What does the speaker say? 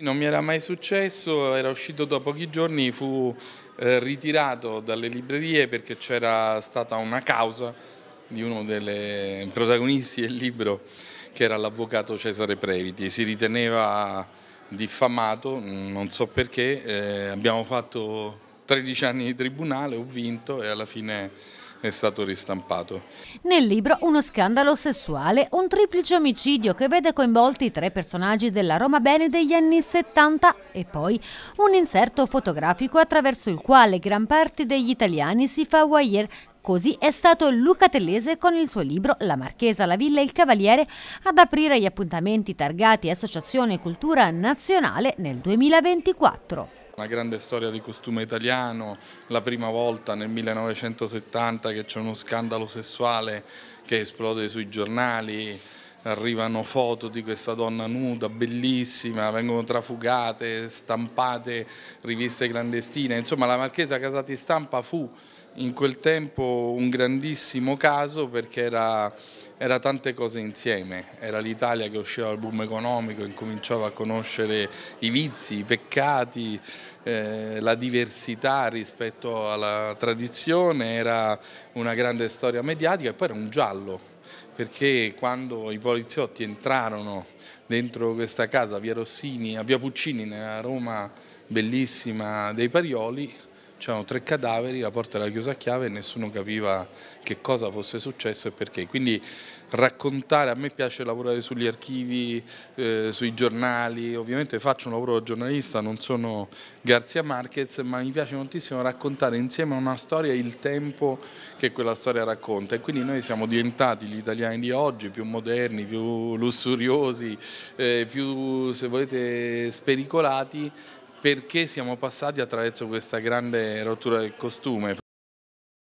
Non mi era mai successo, era uscito da pochi giorni, fu eh, ritirato dalle librerie perché c'era stata una causa di uno dei protagonisti del libro che era l'avvocato Cesare Previti, si riteneva diffamato, non so perché, eh, abbiamo fatto 13 anni di tribunale, ho vinto e alla fine è stato ristampato. Nel libro Uno scandalo sessuale, un triplice omicidio che vede coinvolti tre personaggi della Roma Bene degli anni 70 e poi un inserto fotografico attraverso il quale gran parte degli italiani si fa voyeur Così è stato Luca Tellese con il suo libro La Marchesa, la Villa e il Cavaliere ad aprire gli appuntamenti targati Associazione Cultura Nazionale nel 2024. Una grande storia di costume italiano, la prima volta nel 1970 che c'è uno scandalo sessuale che esplode sui giornali, arrivano foto di questa donna nuda, bellissima, vengono trafugate, stampate, riviste clandestine, insomma la Marchesa Casati Stampa fu in quel tempo un grandissimo caso perché era, era tante cose insieme, era l'Italia che usciva dal boom economico, incominciava a conoscere i vizi, i peccati, eh, la diversità rispetto alla tradizione, era una grande storia mediatica e poi era un giallo perché quando i poliziotti entrarono dentro questa casa a via Rossini, a via Puccini nella Roma bellissima dei Parioli, c'erano tre cadaveri, la porta era chiusa a chiave e nessuno capiva che cosa fosse successo e perché. Quindi raccontare, a me piace lavorare sugli archivi, eh, sui giornali, ovviamente faccio un lavoro da giornalista, non sono Garzia Marquez, ma mi piace moltissimo raccontare insieme a una storia il tempo che quella storia racconta e quindi noi siamo diventati gli italiani di oggi più moderni, più lussuriosi, eh, più se volete spericolati perché siamo passati attraverso questa grande rottura del costume.